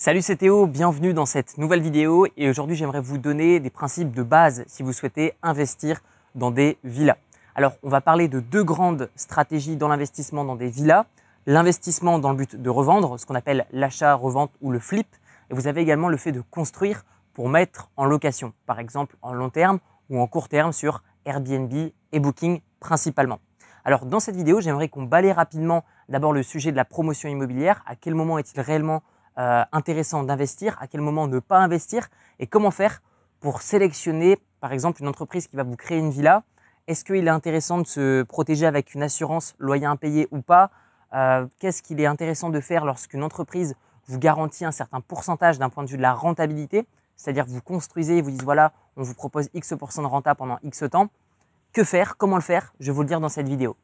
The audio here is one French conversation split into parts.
Salut, c'est Théo, bienvenue dans cette nouvelle vidéo et aujourd'hui j'aimerais vous donner des principes de base si vous souhaitez investir dans des villas. Alors on va parler de deux grandes stratégies dans l'investissement dans des villas. L'investissement dans le but de revendre, ce qu'on appelle l'achat-revente ou le flip, et vous avez également le fait de construire pour mettre en location, par exemple en long terme ou en court terme sur Airbnb et Booking principalement. Alors dans cette vidéo j'aimerais qu'on balaye rapidement d'abord le sujet de la promotion immobilière, à quel moment est-il réellement euh, intéressant d'investir, à quel moment ne pas investir et comment faire pour sélectionner par exemple une entreprise qui va vous créer une villa. Est-ce qu'il est intéressant de se protéger avec une assurance loyer impayé ou pas euh, Qu'est-ce qu'il est intéressant de faire lorsqu'une entreprise vous garantit un certain pourcentage d'un point de vue de la rentabilité C'est-à-dire que vous construisez et vous dites voilà, on vous propose X% de renta pendant X temps. Que faire Comment le faire Je vais vous le dire dans cette vidéo.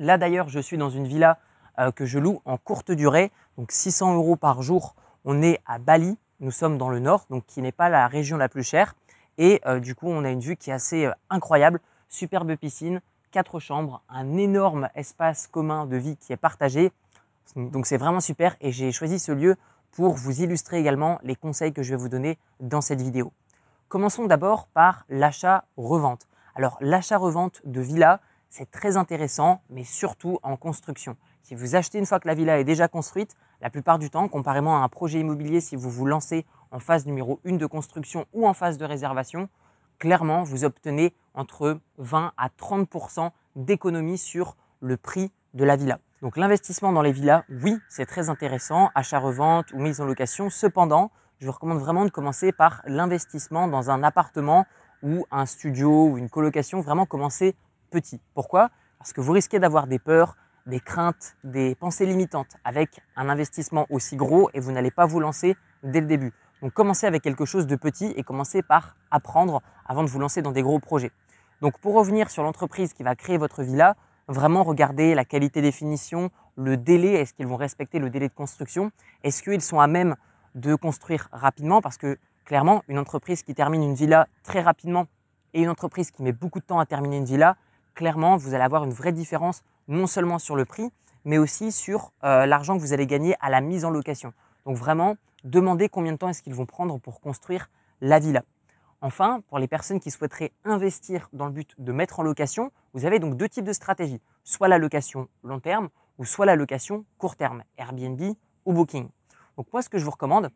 Là d'ailleurs, je suis dans une villa euh, que je loue en courte durée, donc 600 euros par jour. On est à Bali, nous sommes dans le nord, donc qui n'est pas la région la plus chère. Et euh, du coup, on a une vue qui est assez euh, incroyable. Superbe piscine, quatre chambres, un énorme espace commun de vie qui est partagé. Donc c'est vraiment super et j'ai choisi ce lieu pour vous illustrer également les conseils que je vais vous donner dans cette vidéo. Commençons d'abord par l'achat-revente. Alors l'achat-revente de villa, c'est très intéressant, mais surtout en construction. Si vous achetez une fois que la villa est déjà construite, la plupart du temps, comparément à un projet immobilier, si vous vous lancez en phase numéro 1 de construction ou en phase de réservation, clairement, vous obtenez entre 20 à 30 d'économie sur le prix de la villa. Donc l'investissement dans les villas, oui, c'est très intéressant, achat-revente ou mise en location. Cependant, je vous recommande vraiment de commencer par l'investissement dans un appartement ou un studio ou une colocation, vraiment commencer petit. Pourquoi Parce que vous risquez d'avoir des peurs, des craintes, des pensées limitantes avec un investissement aussi gros et vous n'allez pas vous lancer dès le début. Donc commencez avec quelque chose de petit et commencez par apprendre avant de vous lancer dans des gros projets. Donc pour revenir sur l'entreprise qui va créer votre villa, vraiment regardez la qualité des finitions, le délai, est-ce qu'ils vont respecter le délai de construction, est-ce qu'ils sont à même de construire rapidement parce que clairement une entreprise qui termine une villa très rapidement et une entreprise qui met beaucoup de temps à terminer une villa, clairement vous allez avoir une vraie différence non seulement sur le prix, mais aussi sur euh, l'argent que vous allez gagner à la mise en location. Donc vraiment, demandez combien de temps est-ce qu'ils vont prendre pour construire la villa. Enfin, pour les personnes qui souhaiteraient investir dans le but de mettre en location, vous avez donc deux types de stratégies, soit la location long terme ou soit la location court terme, Airbnb ou Booking. Donc moi, ce que je vous recommande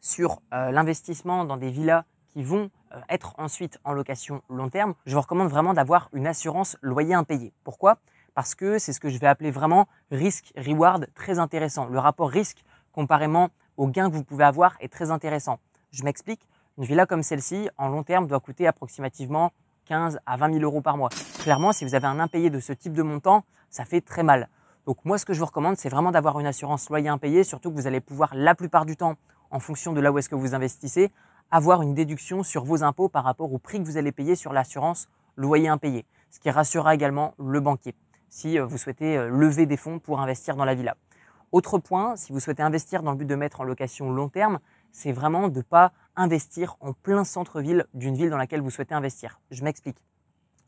sur euh, l'investissement dans des villas qui vont euh, être ensuite en location long terme, je vous recommande vraiment d'avoir une assurance loyer impayé. Pourquoi parce que c'est ce que je vais appeler vraiment risque-reward très intéressant. Le rapport risque comparément au gain que vous pouvez avoir est très intéressant. Je m'explique, une villa comme celle-ci, en long terme, doit coûter approximativement 15 à 20 000 euros par mois. Clairement, si vous avez un impayé de ce type de montant, ça fait très mal. Donc moi, ce que je vous recommande, c'est vraiment d'avoir une assurance loyer impayé, surtout que vous allez pouvoir la plupart du temps, en fonction de là où est-ce que vous investissez, avoir une déduction sur vos impôts par rapport au prix que vous allez payer sur l'assurance loyer impayé, ce qui rassurera également le banquier si euh, vous souhaitez euh, lever des fonds pour investir dans la villa. Autre point, si vous souhaitez investir dans le but de mettre en location long terme, c'est vraiment de ne pas investir en plein centre-ville d'une ville dans laquelle vous souhaitez investir. Je m'explique.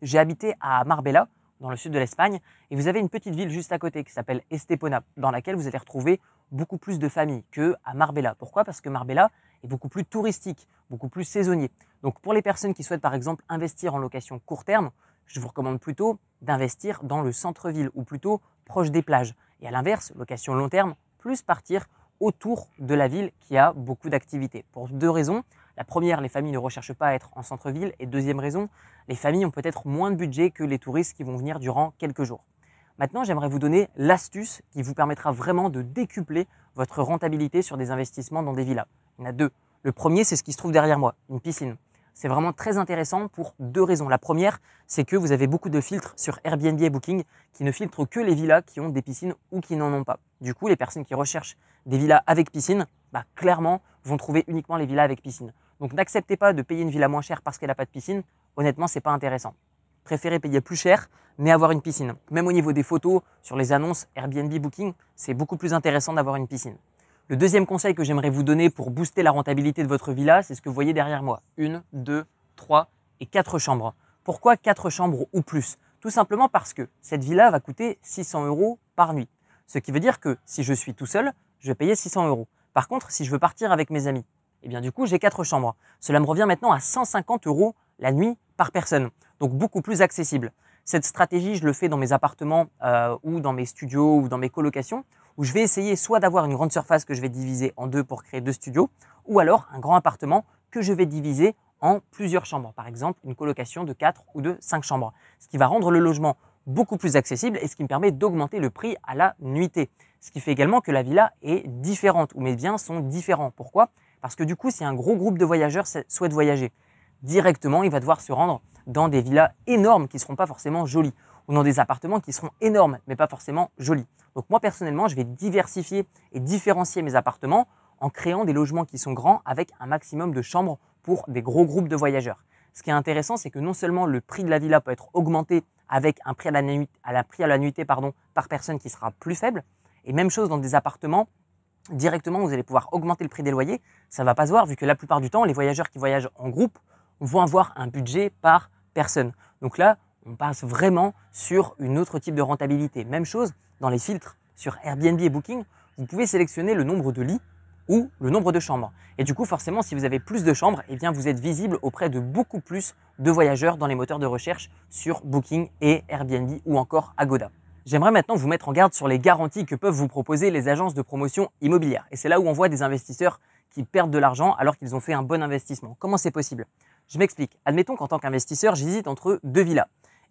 J'ai habité à Marbella, dans le sud de l'Espagne, et vous avez une petite ville juste à côté qui s'appelle Estepona, dans laquelle vous allez retrouver beaucoup plus de familles que à Marbella. Pourquoi Parce que Marbella est beaucoup plus touristique, beaucoup plus saisonnier. Donc pour les personnes qui souhaitent par exemple investir en location court terme, je vous recommande plutôt d'investir dans le centre-ville ou plutôt proche des plages. Et à l'inverse, location long terme, plus partir autour de la ville qui a beaucoup d'activités. Pour deux raisons. La première, les familles ne recherchent pas à être en centre-ville. Et deuxième raison, les familles ont peut-être moins de budget que les touristes qui vont venir durant quelques jours. Maintenant, j'aimerais vous donner l'astuce qui vous permettra vraiment de décupler votre rentabilité sur des investissements dans des villas. Il y en a deux. Le premier, c'est ce qui se trouve derrière moi, une piscine c'est vraiment très intéressant pour deux raisons. La première, c'est que vous avez beaucoup de filtres sur Airbnb et Booking qui ne filtrent que les villas qui ont des piscines ou qui n'en ont pas. Du coup, les personnes qui recherchent des villas avec piscine, bah, clairement, vont trouver uniquement les villas avec piscine. Donc n'acceptez pas de payer une villa moins chère parce qu'elle n'a pas de piscine. Honnêtement, ce c'est pas intéressant. Préférez payer plus cher, mais avoir une piscine. Même au niveau des photos, sur les annonces Airbnb Booking, c'est beaucoup plus intéressant d'avoir une piscine. Le deuxième conseil que j'aimerais vous donner pour booster la rentabilité de votre villa, c'est ce que vous voyez derrière moi. Une, deux, trois et quatre chambres. Pourquoi quatre chambres ou plus Tout simplement parce que cette villa va coûter 600 euros par nuit. Ce qui veut dire que si je suis tout seul, je vais payer 600 euros. Par contre, si je veux partir avec mes amis, eh bien du coup, j'ai quatre chambres. Cela me revient maintenant à 150 euros la nuit par personne. Donc beaucoup plus accessible. Cette stratégie, je le fais dans mes appartements euh, ou dans mes studios ou dans mes colocations où je vais essayer soit d'avoir une grande surface que je vais diviser en deux pour créer deux studios, ou alors un grand appartement que je vais diviser en plusieurs chambres, par exemple une colocation de 4 ou de 5 chambres, ce qui va rendre le logement beaucoup plus accessible et ce qui me permet d'augmenter le prix à la nuitée. Ce qui fait également que la villa est différente, ou mes biens sont différents. Pourquoi Parce que du coup, si un gros groupe de voyageurs souhaite voyager, directement, il va devoir se rendre dans des villas énormes qui ne seront pas forcément jolies, ou dans des appartements qui seront énormes, mais pas forcément jolis. Donc moi personnellement, je vais diversifier et différencier mes appartements en créant des logements qui sont grands avec un maximum de chambres pour des gros groupes de voyageurs. Ce qui est intéressant, c'est que non seulement le prix de la villa peut être augmenté avec un prix à la, nuit, à prix à la par personne qui sera plus faible, et même chose dans des appartements, directement vous allez pouvoir augmenter le prix des loyers. Ça ne va pas se voir vu que la plupart du temps, les voyageurs qui voyagent en groupe vont avoir un budget par personne. Donc là, on passe vraiment sur une autre type de rentabilité. Même chose dans les filtres sur Airbnb et Booking, vous pouvez sélectionner le nombre de lits ou le nombre de chambres. Et du coup, forcément, si vous avez plus de chambres, eh bien, vous êtes visible auprès de beaucoup plus de voyageurs dans les moteurs de recherche sur Booking et Airbnb ou encore Agoda. J'aimerais maintenant vous mettre en garde sur les garanties que peuvent vous proposer les agences de promotion immobilière. Et c'est là où on voit des investisseurs qui perdent de l'argent alors qu'ils ont fait un bon investissement. Comment c'est possible Je m'explique. Admettons qu'en tant qu'investisseur, j'hésite entre deux villas.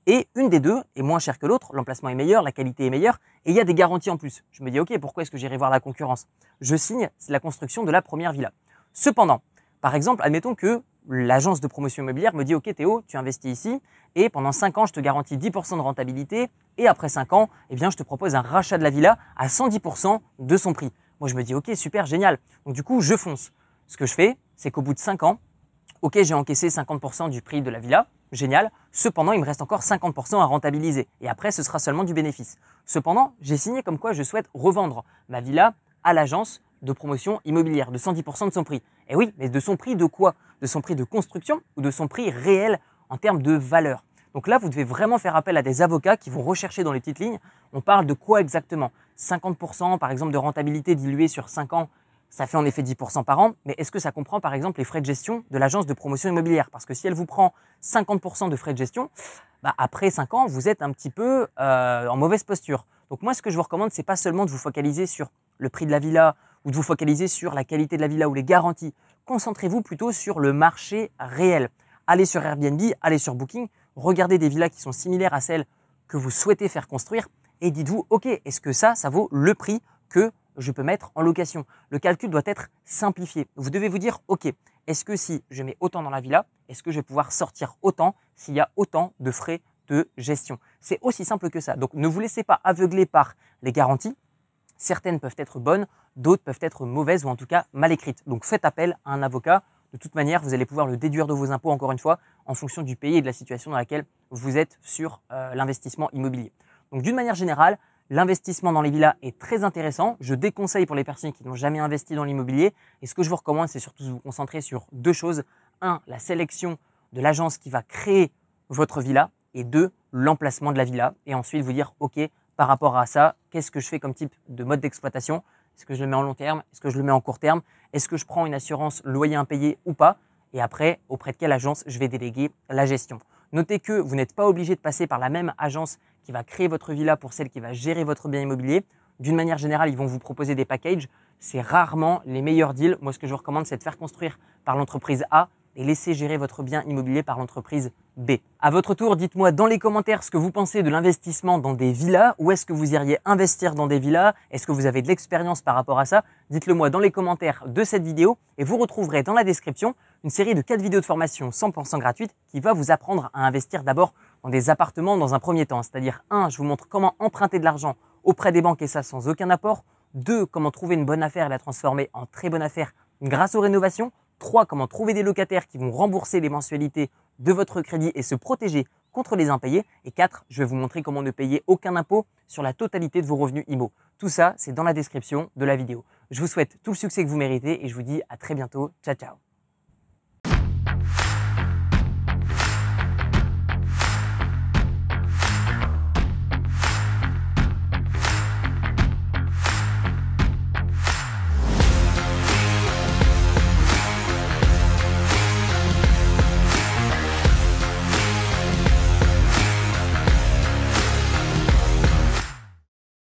Et une des deux est moins chère que l'autre, l'emplacement est meilleur, la qualité est meilleure, et il y a des garanties en plus. Je me dis, ok, pourquoi est-ce que j'irai voir la concurrence Je signe c'est la construction de la première villa. Cependant, par exemple, admettons que l'agence de promotion immobilière me dit, ok Théo, tu investis ici, et pendant 5 ans, je te garantis 10% de rentabilité, et après 5 ans, eh bien, je te propose un rachat de la villa à 110% de son prix. Moi, je me dis, ok, super, génial. Donc du coup, je fonce. Ce que je fais, c'est qu'au bout de 5 ans, ok, j'ai encaissé 50% du prix de la villa, génial. Cependant, il me reste encore 50% à rentabiliser. Et après, ce sera seulement du bénéfice. Cependant, j'ai signé comme quoi je souhaite revendre ma villa à l'agence de promotion immobilière de 110% de son prix. Et oui, mais de son prix de quoi De son prix de construction ou de son prix réel en termes de valeur Donc là, vous devez vraiment faire appel à des avocats qui vont rechercher dans les petites lignes. On parle de quoi exactement 50% par exemple de rentabilité diluée sur 5 ans ça fait en effet 10% par an, mais est-ce que ça comprend par exemple les frais de gestion de l'agence de promotion immobilière Parce que si elle vous prend 50% de frais de gestion, bah, après 5 ans, vous êtes un petit peu euh, en mauvaise posture. Donc moi, ce que je vous recommande, c'est pas seulement de vous focaliser sur le prix de la villa ou de vous focaliser sur la qualité de la villa ou les garanties. Concentrez-vous plutôt sur le marché réel. Allez sur Airbnb, allez sur Booking, regardez des villas qui sont similaires à celles que vous souhaitez faire construire et dites-vous, ok, est-ce que ça, ça vaut le prix que je peux mettre en location. Le calcul doit être simplifié. Vous devez vous dire, OK, est-ce que si je mets autant dans la villa, est-ce que je vais pouvoir sortir autant s'il y a autant de frais de gestion C'est aussi simple que ça. Donc ne vous laissez pas aveugler par les garanties. Certaines peuvent être bonnes, d'autres peuvent être mauvaises ou en tout cas mal écrites. Donc faites appel à un avocat. De toute manière, vous allez pouvoir le déduire de vos impôts, encore une fois, en fonction du pays et de la situation dans laquelle vous êtes sur euh, l'investissement immobilier. Donc d'une manière générale, L'investissement dans les villas est très intéressant. Je déconseille pour les personnes qui n'ont jamais investi dans l'immobilier. Et ce que je vous recommande, c'est surtout de vous concentrer sur deux choses. Un, la sélection de l'agence qui va créer votre villa. Et deux, l'emplacement de la villa. Et ensuite, vous dire, OK, par rapport à ça, qu'est-ce que je fais comme type de mode d'exploitation Est-ce que je le mets en long terme Est-ce que je le mets en court terme Est-ce que je prends une assurance loyer impayé ou pas Et après, auprès de quelle agence je vais déléguer la gestion. Notez que vous n'êtes pas obligé de passer par la même agence qui va créer votre villa pour celle qui va gérer votre bien immobilier. D'une manière générale, ils vont vous proposer des packages. C'est rarement les meilleurs deals. Moi, ce que je vous recommande, c'est de faire construire par l'entreprise A et laisser gérer votre bien immobilier par l'entreprise B. À votre tour, dites-moi dans les commentaires ce que vous pensez de l'investissement dans des villas. Où est-ce que vous iriez investir dans des villas Est-ce que vous avez de l'expérience par rapport à ça Dites-le moi dans les commentaires de cette vidéo et vous retrouverez dans la description une série de 4 vidéos de formation 100% gratuite qui va vous apprendre à investir d'abord dans des appartements dans un premier temps. C'est-à-dire, un, je vous montre comment emprunter de l'argent auprès des banques et ça sans aucun apport. Deux, comment trouver une bonne affaire et la transformer en très bonne affaire grâce aux rénovations. Trois, comment trouver des locataires qui vont rembourser les mensualités de votre crédit et se protéger contre les impayés. Et quatre, je vais vous montrer comment ne payer aucun impôt sur la totalité de vos revenus IMO. Tout ça, c'est dans la description de la vidéo. Je vous souhaite tout le succès que vous méritez et je vous dis à très bientôt. Ciao, ciao